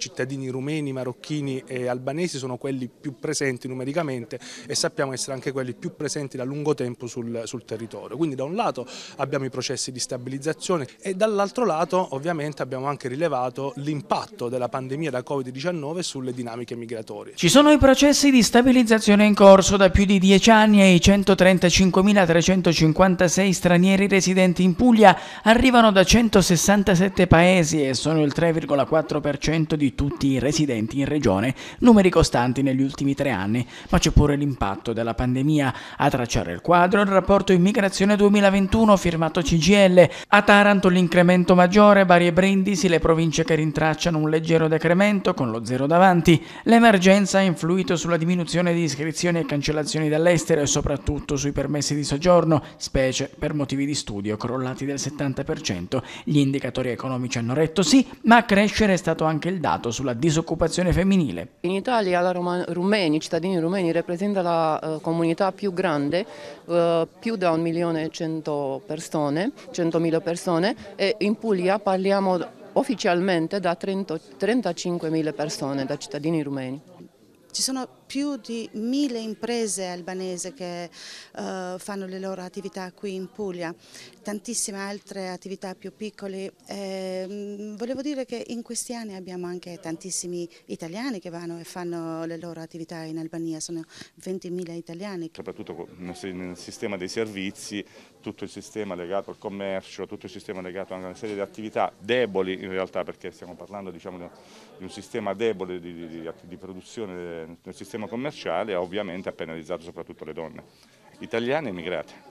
cittadini rumeni, marocchini e albanesi sono quelli più presenti numericamente e sappiamo essere anche quelli più presenti da lungo tempo sul, sul territorio. Quindi da un lato abbiamo i processi di stabilizzazione e dall'altro lato ovviamente abbiamo anche rilevato l'impatto della pandemia da Covid-19 sulle dinamiche migratorie. Ci sono i processi di stabilizzazione in corso da più di dieci anni e i 135.356 stranieri residenti in Puglia arrivano da 167 paesi e sono il 3,4% di tutti i residenti in regione, numeri costanti negli ultimi tre anni, ma c'è pure l'impatto della pandemia. A tracciare il quadro il rapporto Immigrazione 2021 firmato CGL, a Taranto l'incremento maggiore, Bari e Brindisi le province che rintracciano un leggero decremento con lo zero davanti, l'emergenza ha influito sulla diminuzione di iscrizioni e cancellazioni dall'estero e soprattutto sui permessi di soggiorno, specie per motivi di studio crollati del 70%. Gli indicatori economici hanno retto sì, ma a crescere è stato anche il dato dato sulla disoccupazione femminile. In Italia la Roma, Rumeni, i cittadini rumeni rappresentano la uh, comunità più grande, uh, più da 1.100.000 persone, 100 persone e in Puglia parliamo ufficialmente da 35.000 persone, da cittadini rumeni. Ci sono più di mille imprese albanese che eh, fanno le loro attività qui in Puglia, tantissime altre attività più piccole. Eh, volevo dire che in questi anni abbiamo anche tantissimi italiani che vanno e fanno le loro attività in Albania, sono 20.000 italiani. Soprattutto nel sistema dei servizi, tutto il sistema legato al commercio, tutto il sistema legato anche a una serie di attività deboli in realtà, perché stiamo parlando diciamo, di un sistema debole di, di, di, di produzione nel sistema commerciale ha ovviamente penalizzato soprattutto le donne, italiane e immigrate.